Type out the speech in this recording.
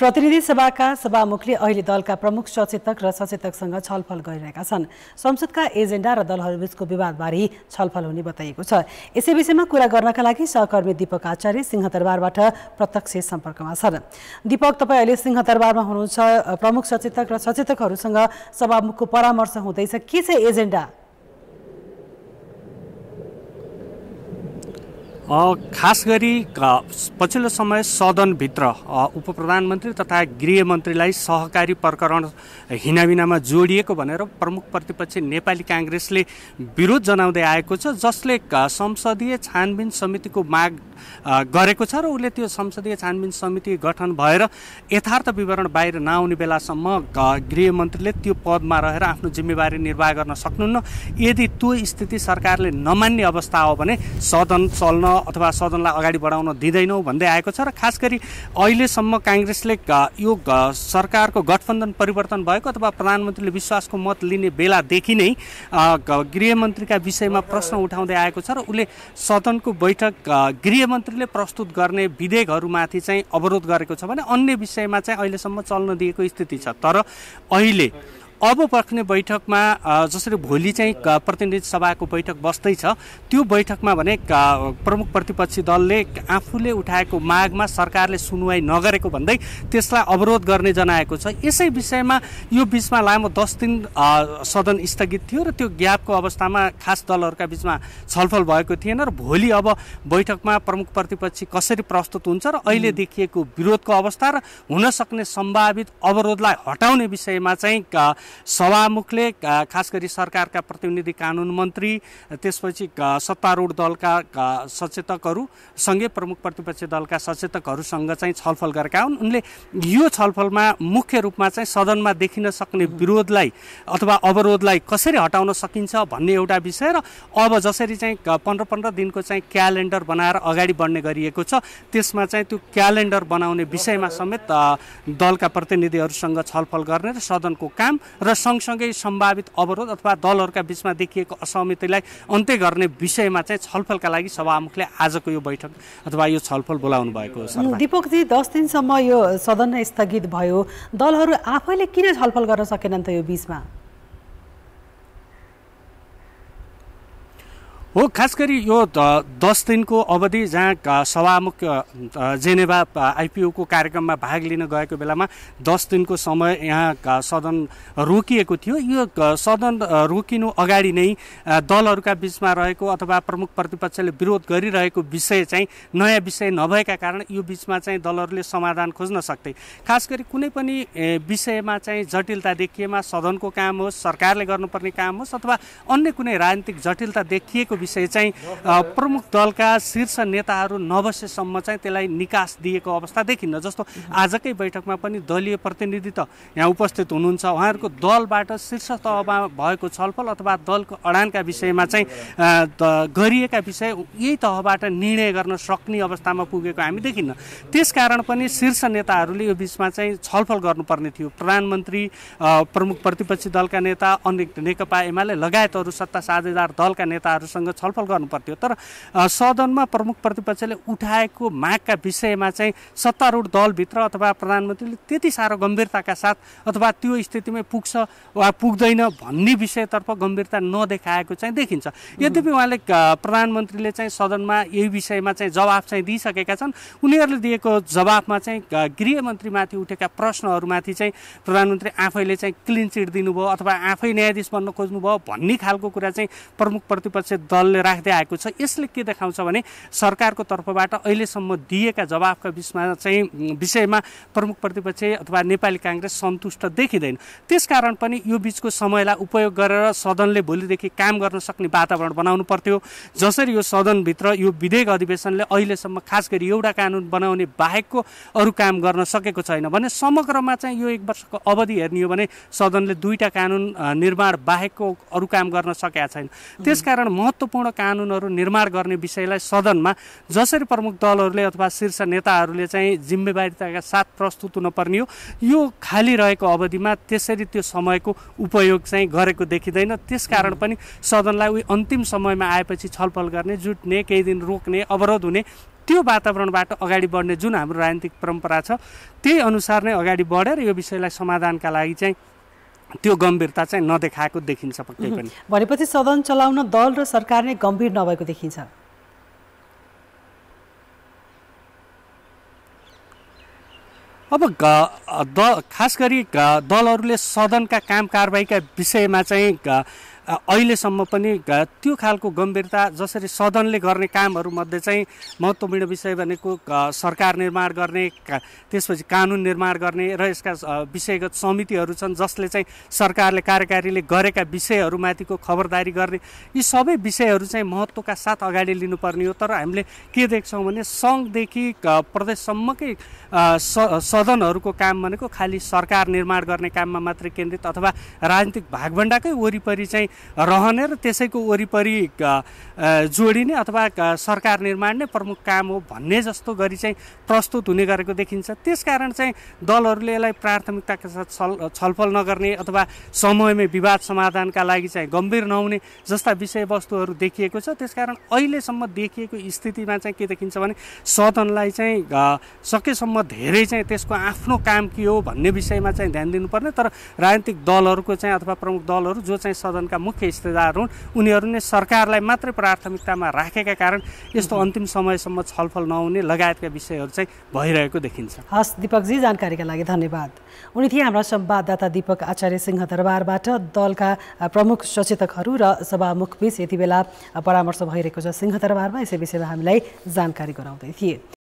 प्रतिनिधि सभाका सभामुखले अहिले दलका प्रमुख सचेतक र सचेतकसँग छलफल गरिरहेका छन् संसदका एजेन्डा र दलहरूबीचको विवादबारे छलफल हुने बताइएको छ यसै विषयमा कुरा गर्नका लागि सहकर्मी दीपक आचार्य सिंहदरबारबाट प्रत्यक्ष सम्पर्कमा छन् दीपक तपाईँ अहिले सिंहदरबारमा हुनुहुन्छ प्रमुख सचेतक र सचेतकहरूसँग सभामुखको परामर्श हुँदैछ के चाहिँ एजेन्डा खास गरी पछिल्लो समय सदनभित्र उप प्रधानमन्त्री तथा गृहमन्त्रीलाई सहकारी प्रकरण हिनाबिनामा जोडिएको भनेर प्रमुख प्रतिपक्षी नेपाली काङ्ग्रेसले विरोध जनाउँदै आएको छ जसले संसदीय छानबिन समितिको माग गरेको छ र उसले त्यो संसदीय छानबिन समिति गठन भएर यथार्थ विवरण बाहिर नआउने बेलासम्म गृहमन्त्रीले त्यो पदमा रहेर आफ्नो जिम्मेवारी निर्वाह गर्न सक्नुहुन्न यदि त्यो स्थिति सरकारले नमान्ने अवस्था हो भने सदन चल्न अथवा सदनलाई अगाडि बढाउन दिँदैनौँ भन्दै आएको छ र खास गरी अहिलेसम्म काङ्ग्रेसले यो सरकारको गठबन्धन परिवर्तन भएको अथवा प्रधानमन्त्रीले विश्वासको मत लिने बेलादेखि नै गृहमन्त्रीका विषयमा प्रश्न उठाउँदै आएको छ र उसले सदनको बैठक गृहमन्त्रीले प्रस्तुत गर्ने विधेयकहरूमाथि चाहिँ अवरोध गरेको छ भने अन्य विषयमा चाहिँ अहिलेसम्म चल्न दिएको स्थिति छ तर अहिले अब पर्खने बैठकमा जसरी भोलि चाहिँ प्रतिनिधि सभाको बैठक बस्दैछ त्यो बैठकमा भने प्रमुख प्रतिपक्षी दलले आफूले उठाएको मागमा सरकारले सुनवाई नगरेको भन्दै त्यसलाई अवरोध गर्ने जनाएको छ यसै विषयमा यो बिचमा लामो दस दिन सदन स्थगित थियो र त्यो ग्यापको अवस्थामा खास दलहरूका बिचमा छलफल भएको थिएन र भोलि अब बैठकमा प्रमुख प्रतिपक्षी कसरी प्रस्तुत हुन्छ र अहिले देखिएको विरोधको अवस्था र हुनसक्ने सम्भावित अवरोधलाई हटाउने विषयमा चाहिँ सभामुखले खास गरी सरकारका प्रतिनिधि कानुन मन्त्री त्यसपछि सत्तारूढ दलका सचेतकहरू सँगै प्रमुख प्रतिपक्षी दलका सचेतकहरूसँग चाहिँ छलफल गरेका हुन् उनले यो छलफलमा मुख्य रूपमा चाहिँ सदनमा देखिन सक्ने विरोधलाई अथवा अवरोधलाई कसरी हटाउन सकिन्छ भन्ने एउटा विषय र अब जसरी चाहिँ पन्ध्र पन्ध्र दिनको चाहिँ क्यालेन्डर बनाएर अगाडि बढ्ने गरिएको छ त्यसमा चाहिँ त्यो क्यालेन्डर बनाउने विषयमा समेत दलका प्रतिनिधिहरूसँग छलफल गर्ने र सदनको काम र सँगसँगै सम्भावित अवरोध अथवा दलहरूका बिचमा देखिएको असहमतिलाई अन्त्य गर्ने विषयमा चाहिँ छलफलका लागि सभामुखले आजको यो बैठक अथवा यो छलफल बोलाउनु भएको हो दिपकजी दस दिनसम्म यो सदन स्थगित भयो दलहरू आफैले किन छलफल गर्न सकेनन् त यो बिचमा हो खास गरी यो दस दिनको अवधि जहाँ सभामुख जेनेवा आइपिओको कार्यक्रममा भाग लिन गएको बेलामा दस दिनको समय यहाँ सदन रोकिएको थियो यो सदन रोकिनु अगाडि नै दलहरूका बिचमा रहेको अथवा प्रमुख प्रतिपक्षले विरोध गरिरहेको विषय चाहिँ नयाँ विषय नभएका कारण यो बिचमा चाहिँ दलहरूले समाधान खोज्न सक्थे खास गरी कुनै पनि विषयमा चाहिँ जटिलता देखिएमा सदनको काम होस् सरकारले गर्नुपर्ने काम होस् अथवा अन्य कुनै राजनीतिक जटिलता देखिएको विषय चाहिँ प्रमुख दलका शीर्ष नेताहरू नबसेसम्म चाहिँ त्यसलाई निकास दिएको अवस्था देखिन्न जस्तो आजकै बैठकमा पनि दलीय प्रतिनिधि त यहाँ उपस्थित हुनुहुन्छ उहाँहरूको दलबाट शीर्ष तहमा भएको छलफल अथवा दलको अडानका विषयमा चाहिँ गरिएका विषय यही तहबाट निर्णय गर्न सक्ने अवस्थामा पुगेको हामी देखिन्न त्यसकारण पनि शीर्ष नेताहरूले यो बिचमा चाहिँ छलफल गर्नुपर्ने थियो प्रधानमन्त्री प्रमुख प्रतिपक्षी दलका नेता अन्य नेकपा एमाले लगायतहरू सत्ता साझेदार दलका नेताहरूसँग सदनसँग छलफल गर्नुपर्थ्यो तर सदनमा प्रमुख प्रतिपक्षले उठाएको मागका विषयमा चाहिँ सत्तारूढ दलभित्र अथवा प्रधानमन्त्रीले त्यति साह्रो गम्भीरताका साथ अथवा त्यो स्थितिमै पुग्छ वा पुग्दैन भन्ने विषयतर्फ गम्भीरता नदेखाएको चाहिँ देखिन्छ यद्यपि उहाँले प्रधानमन्त्रीले चाहिँ सदनमा यही विषयमा चाहिँ जवाफ चाहिँ दिइसकेका छन् उनीहरूले दिएको जवाफमा चाहिँ गृहमन्त्रीमाथि उठेका प्रश्नहरूमाथि चाहिँ प्रधानमन्त्री आफैले चाहिँ क्लिन चिट दिनुभयो अथवा आफै न्यायाधीश बन्न खोज्नुभयो भन्ने खालको कुरा चाहिँ प्रमुख प्रतिपक्ष दल दलले राख्दै आएको छ यसले के देखाउँछ भने सरकारको तर्फबाट अहिलेसम्म दिएका जवाफका बिचमा चाहिँ विषयमा प्रमुख प्रतिपक्ष अथवा नेपाली काङ्ग्रेस सन्तुष्ट देखिँदैन त्यसकारण पनि यो बिचको समयलाई उपयोग गरेर सदनले भोलिदेखि काम गर्न सक्ने वातावरण बनाउनु पर्थ्यो जसरी यो सदनभित्र यो विधेयक अधिवेशनले अहिलेसम्म खास गरी एउटा कानुन बनाउने बाहेकको अरू काम गर्न सकेको छैन भने समग्रमा चाहिँ यो एक वर्षको अवधि हेर्ने हो भने सदनले दुईवटा कानुन निर्माण बाहेकको अरू काम गर्न सकेका छैन त्यसकारण महत्त्व महत्त्वपूर्ण कानुनहरू निर्माण गर्ने विषयलाई सदनमा जसरी प्रमुख दलहरूले अथवा शीर्ष नेताहरूले चाहिँ जिम्मेवारीताका साथ प्रस्तुत हुनुपर्ने हो यो खाली रहेको अवधिमा त्यसरी त्यो समयको उपयोग चाहिँ गरेको देखिँदैन त्यस कारण पनि सदनलाई उयो अन्तिम समयमा आएपछि छलफल गर्ने जुट्ने केही दिन रोक्ने अवरोध हुने त्यो वातावरणबाट अगाडि बढ्ने जुन हाम्रो राजनीतिक परम्परा छ त्यही अनुसार नै अगाडि बढेर यो विषयलाई समाधानका लागि चाहिँ त्यो गम्भीरता चाहिँ नदेखाएको देखिन्छ पक्कै पनि भनेपछि सदन चलाउन दल र सरकार नै गम्भीर नभएको देखिन्छ अब द खास गरी दलहरूले सदनका काम कारवाहीका विषयमा चाहिँ अहिलेसम्म पनि त्यो खालको गम्भीरता जसरी सदनले गर्ने कामहरूमध्ये चाहिँ महत्त्वपूर्ण विषय भनेको सरकार निर्माण गर्ने त्यसपछि कानुन निर्माण गर्ने र यसका विषयगत समितिहरू छन् जसले चाहिँ सरकारले कार्यकारीले गरेका विषयहरूमाथिको खबरदारी गर्ने यी सबै विषयहरू चाहिँ महत्त्वका साथ अगाडि लिनुपर्ने हो तर हामीले के देख्छौँ भने सङ्घदेखि प्रदेशसम्मकै सदनहरूको काम भनेको खालि सरकार निर्माण गर्ने काममा मात्रै केन्द्रित अथवा राजनीतिक भागभण्डाकै वरिपरि चाहिँ रहने र त्यसैको वरिपरि जोडिने अथवा सरकार निर्माण नै प्रमुख काम हो भन्ने जस्तो गरी चाहिँ प्रस्तुत हुने गरेको देखिन्छ त्यसकारण चाहिँ दलहरूले यसलाई प्राथमिकताका साथ छल छलफल नगर्ने अथवा समयमै विवाद समाधानका लागि चाहिँ गम्भीर नहुने जस्ता विषयवस्तुहरू देखिएको छ त्यसकारण अहिलेसम्म देखिएको स्थितिमा चाहिँ के देखिन्छ भने सदनलाई चाहिँ सकेसम्म धेरै चाहिँ त्यसको आफ्नो काम के हो भन्ने विषयमा चाहिँ ध्यान दिनुपर्ने तर राजनीतिक दलहरूको चाहिँ अथवा प्रमुख दलहरू जो चाहिँ सदनका मुख्य हिस्सेदार हुन् उनीहरू नै सरकारलाई मात्रै प्राथमिकतामा राखेका कारण यस्तो अन्तिम समयसम्म छलफल नहुने लगायतका विषयहरू चाहिँ भइरहेको देखिन्छ हस् दिपकजी जानकारीका लागि धन्यवाद उनी थिए हाम्रा संवाददाता दिपक आचार्य सिंह दरबारबाट दलका प्रमुख सचेतकहरू र सभामुखबीच यति बेला परामर्श भइरहेको छ सिंह दरबारमा यसै विषयमा हामीलाई जानकारी गराउँदै थिए